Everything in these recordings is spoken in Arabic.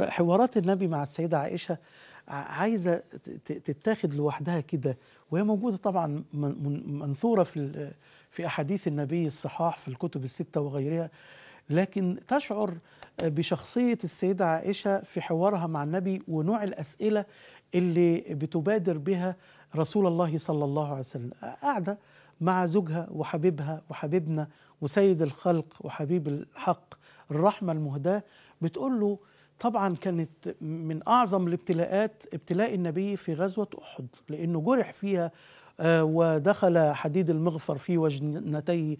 حوارات النبي مع السيدة عائشة عايزة تتاخد لوحدها كده وهي موجودة طبعا منثورة في في أحاديث النبي الصحاح في الكتب الستة وغيرها لكن تشعر بشخصية السيدة عائشة في حوارها مع النبي ونوع الأسئلة اللي بتبادر بها رسول الله صلى الله عليه وسلم قاعدة مع زوجها وحبيبها وحبيبنا وسيد الخلق وحبيب الحق الرحمة المهداة بتقول له طبعا كانت من أعظم الابتلاءات ابتلاء النبي في غزوة أحد لأنه جرح فيها آه، ودخل حديد المغفر في وجنتيه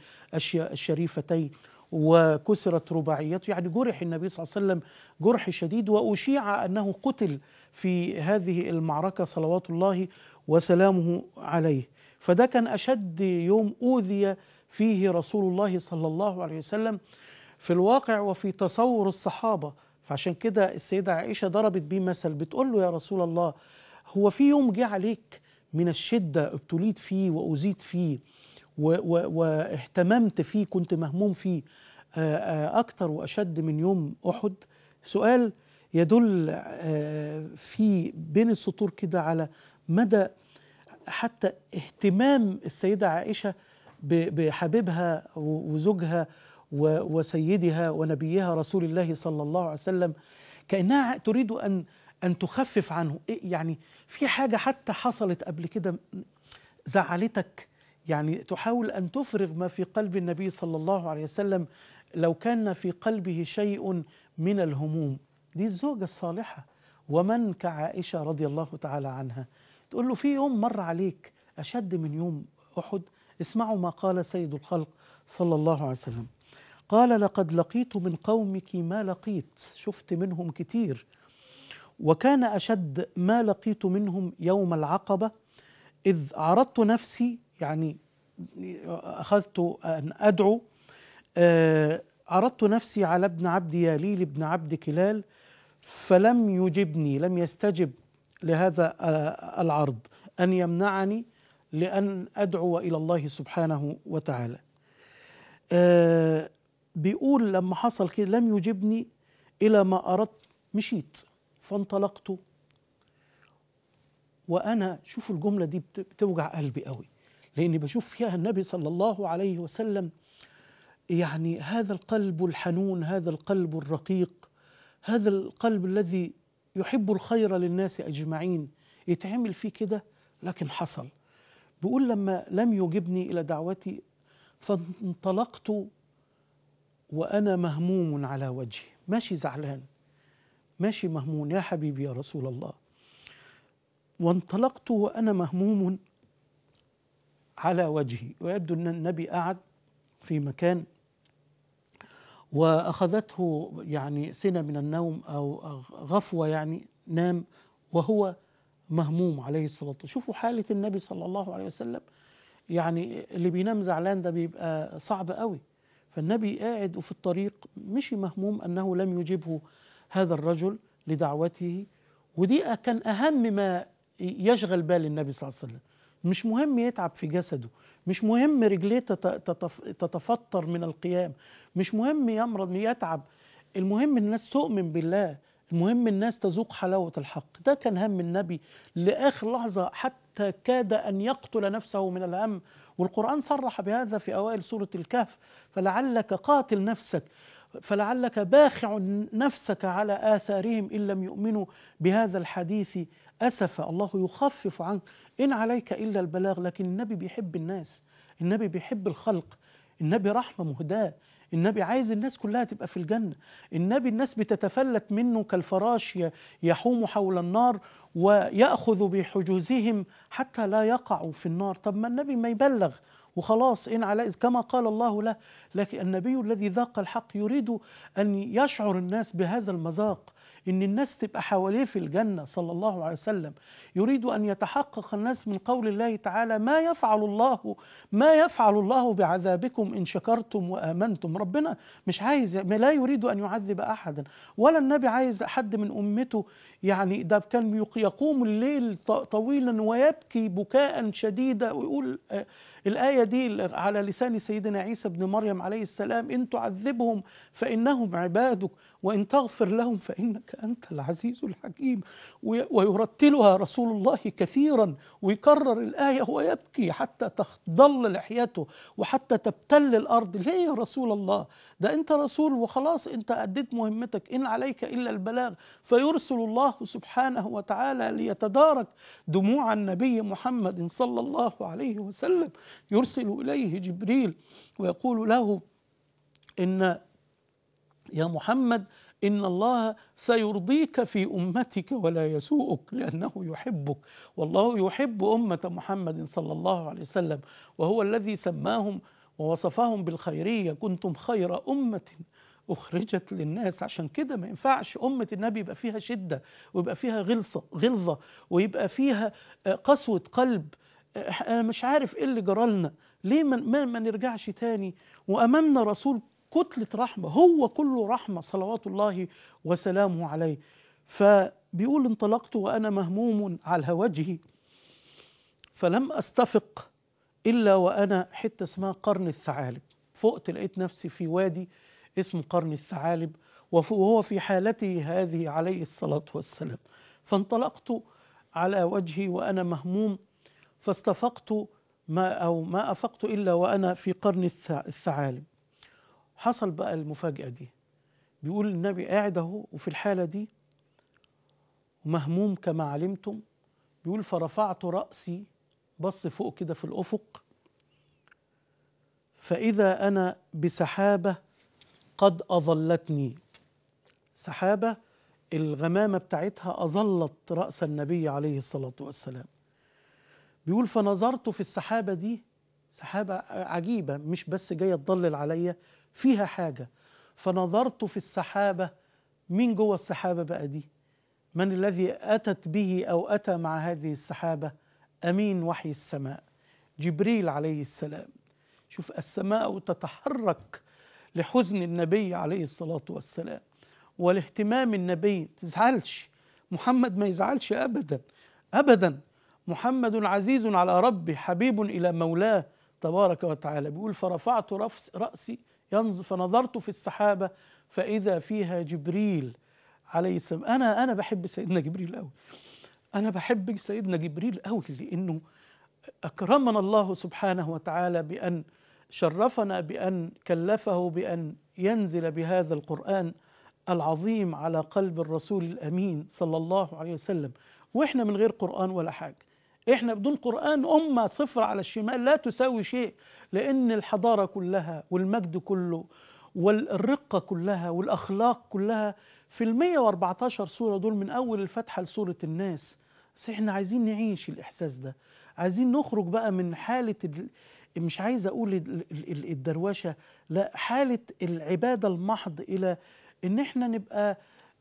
الشريفتين وكسرت رباعيته يعني جرح النبي صلى الله عليه وسلم جرح شديد وأشيع أنه قتل في هذه المعركة صلوات الله وسلامه عليه فده كان أشد يوم أوذي فيه رسول الله صلى الله عليه وسلم في الواقع وفي تصور الصحابة فعشان كده السيدة عائشة ضربت بيه مثل بتقول له يا رسول الله هو في يوم جه عليك من الشدة ابتليت فيه وأزيد فيه واهتممت فيه كنت مهموم فيه آه، آه، أكتر وأشد من يوم أحد سؤال يدل آه، في بين السطور كده على مدى حتى اهتمام السيدة عائشة بحبيبها وزوجها وسيدها ونبيها رسول الله صلى الله عليه وسلم كأنها تريد أن أن تخفف عنه إيه يعني في حاجة حتى حصلت قبل كده زعلتك يعني تحاول أن تفرغ ما في قلب النبي صلى الله عليه وسلم لو كان في قلبه شيء من الهموم دي الزوجة الصالحة ومن كعائشة رضي الله تعالى عنها تقول له في يوم مر عليك أشد من يوم أحد اسمعوا ما قال سيد الخلق صلى الله عليه وسلم قال لقد لقيت من قومك ما لقيت شفت منهم كتير وكان اشد ما لقيت منهم يوم العقبه اذ عرضت نفسي يعني اخذت ان ادعو آه، عرضت نفسي على ابن عبد ياليل ابن عبد كلال فلم يجبني لم يستجب لهذا آه، العرض ان يمنعني لان ادعو الى الله سبحانه وتعالى آه، بيقول لما حصل كده لم يجبني إلى ما أردت مشيت فانطلقت وأنا شوف الجملة دي بتوجع قلبي قوي لأني بشوف فيها النبي صلى الله عليه وسلم يعني هذا القلب الحنون هذا القلب الرقيق هذا القلب الذي يحب الخير للناس أجمعين يتعمل فيه كده لكن حصل بيقول لما لم يجبني إلى دعوتي فانطلقت وأنا مهموم على وجهي ماشي زعلان ماشي مهموم يا حبيبي يا رسول الله وانطلقت وأنا مهموم على وجهي ويبدو أن النبي قعد في مكان وأخذته يعني سنة من النوم أو غفوة يعني نام وهو مهموم عليه الصلاة والسلام شوفوا حالة النبي صلى الله عليه وسلم يعني اللي بينام زعلان ده بيبقى صعب قوي فالنبي قاعد وفي الطريق مشي مهموم أنه لم يجبه هذا الرجل لدعوته ودي كان أهم ما يشغل بال النبي صلى الله عليه وسلم مش مهم يتعب في جسده مش مهم رجليه تتفطر من القيام مش مهم يمرض يتعب المهم الناس تؤمن بالله المهم الناس تذوق حلاوة الحق ده كان هم النبي لآخر لحظة حتى كاد أن يقتل نفسه من الهم والقرآن صرح بهذا في أوائل سورة الكهف فلعلك قاتل نفسك فلعلك باخع نفسك على آثارهم إن لم يؤمنوا بهذا الحديث أسفا الله يخفف عنك إن عليك إلا البلاغ لكن النبي بيحب الناس النبي بيحب الخلق النبي رحمة مهداة النبي عايز الناس كلها تبقى في الجنة النبي الناس بتتفلت منه كالفراش يحوم حول النار ويأخذ بحجوزهم حتى لا يقعوا في النار طب ما النبي ما يبلغ وخلاص إن على كما قال الله له لكن النبي الذي ذاق الحق يريد أن يشعر الناس بهذا المذاق ان الناس تبقى حواليه في الجنه صلى الله عليه وسلم يريد ان يتحقق الناس من قول الله تعالى ما يفعل الله ما يفعل الله بعذابكم ان شكرتم وامنتم ربنا مش عايز لا يريد ان يعذب احدا ولا النبي عايز حد من امته يعني ده كان يقوم الليل طويلا ويبكي بكاء شديدا ويقول آه، الآية دي على لسان سيدنا عيسى بن مريم عليه السلام إن تعذبهم فإنهم عبادك وإن تغفر لهم فإنك أنت العزيز الحكيم ويرتلها رسول الله كثيرا ويكرر الآية ويبكي حتى تضل لحيته وحتى تبتل الأرض ليه يا رسول الله ده أنت رسول وخلاص أنت أديت مهمتك إن عليك إلا البلاغ فيرسل الله سبحانه وتعالى ليتدارك دموع النبي محمد صلى الله عليه وسلم يرسل إليه جبريل ويقول له إن يا محمد إن الله سيرضيك في أمتك ولا يسوءك لأنه يحبك والله يحب أمة محمد صلى الله عليه وسلم وهو الذي سماهم ووصفهم بالخيرية كنتم خير أمة أخرجت للناس عشان كده ما ينفعش أمة النبي يبقى فيها شدة ويبقى فيها غلظة غلظة ويبقى فيها آه، قسوة قلب انا مش عارف ايه اللي جرى لنا ليه ما, ما نرجعش تاني وامامنا رسول كتله رحمه هو كله رحمه صلوات الله وسلامه عليه فبيقول انطلقت وانا مهموم على وجهي فلم استفق الا وانا حته اسمها قرن الثعالب فقت لقيت نفسي في وادي اسمه قرن الثعالب وهو في حالته هذه عليه الصلاه والسلام فانطلقت على وجهي وانا مهموم فاستفقت ما أو ما أفقت إلا وأنا في قرن الثعالب حصل بقى المفاجأة دي بيقول النبي قاعد أهو وفي الحالة دي مهموم كما علمتم بيقول فرفعت رأسي بص فوق كده في الأفق فإذا أنا بسحابة قد أظلتني سحابة الغمامة بتاعتها أظلت رأس النبي عليه الصلاة والسلام بيقول فنظرت في السحابة دي سحابة عجيبة مش بس جاية تضلل عليا فيها حاجة فنظرت في السحابة مين جوه السحابة بقى دي من الذي أتت به أو أتى مع هذه السحابة أمين وحي السماء جبريل عليه السلام شوف السماء تتحرك لحزن النبي عليه الصلاة والسلام والاهتمام النبي تزعلش محمد ما يزعلش أبدا أبدا محمد عزيز على ربه حبيب إلى مولاه تبارك وتعالى بيقول فرفعت رأسي ينظر فنظرت في السحابة فإذا فيها جبريل عليه السلام أنا أنا بحب سيدنا جبريل أوي أنا بحب سيدنا جبريل أوي لأنه أكرمنا الله سبحانه وتعالى بأن شرفنا بأن كلفه بأن ينزل بهذا القرآن العظيم على قلب الرسول الأمين صلى الله عليه وسلم وإحنا من غير قرآن ولا حاجة احنا بدون قرآن أمة صفر على الشمال لا تساوي شيء لأن الحضارة كلها والمجد كله والرقة كلها والأخلاق كلها في ال 114 سورة دول من أول الفاتحة لسورة الناس بس احنا عايزين نعيش الإحساس ده عايزين نخرج بقى من حالة مش عايز أقول الدروشة لا حالة العبادة المحض إلى إن احنا نبقى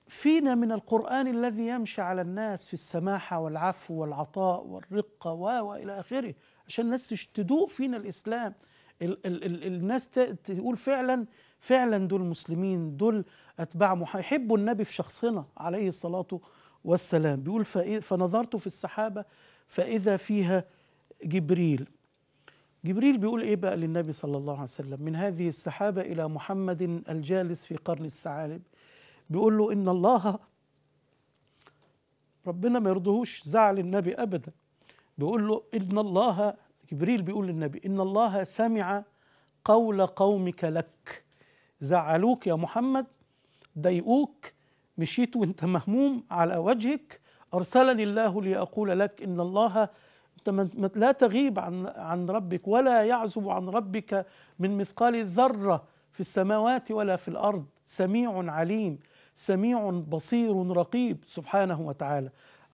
فينا من القرآن الذي يمشي على الناس في السماحة والعفو والعطاء والرقة وإلى آخره عشان الناس تدوق فينا الإسلام ال ال ال الناس تقول فعلا فعلا دول مسلمين دول أتباع محمد يحبوا النبي في شخصنا عليه الصلاة والسلام بيقول فنظرت في السحابة فإذا فيها جبريل جبريل بيقول إيه بقى للنبي صلى الله عليه وسلم من هذه السحابة إلى محمد الجالس في قرن الثعالب بيقول له ان الله ربنا ما يرضهوش زعل النبي ابدا بيقول له ان الله جبريل بيقول للنبي ان الله سمع قول قومك لك زعلوك يا محمد ضايقوك مشيت وانت مهموم على وجهك ارسلني الله ليقول لك ان الله انت لا تغيب عن عن ربك ولا يعزب عن ربك من مثقال الذره في السماوات ولا في الارض سميع عليم سميع بصير رقيب سبحانه وتعالى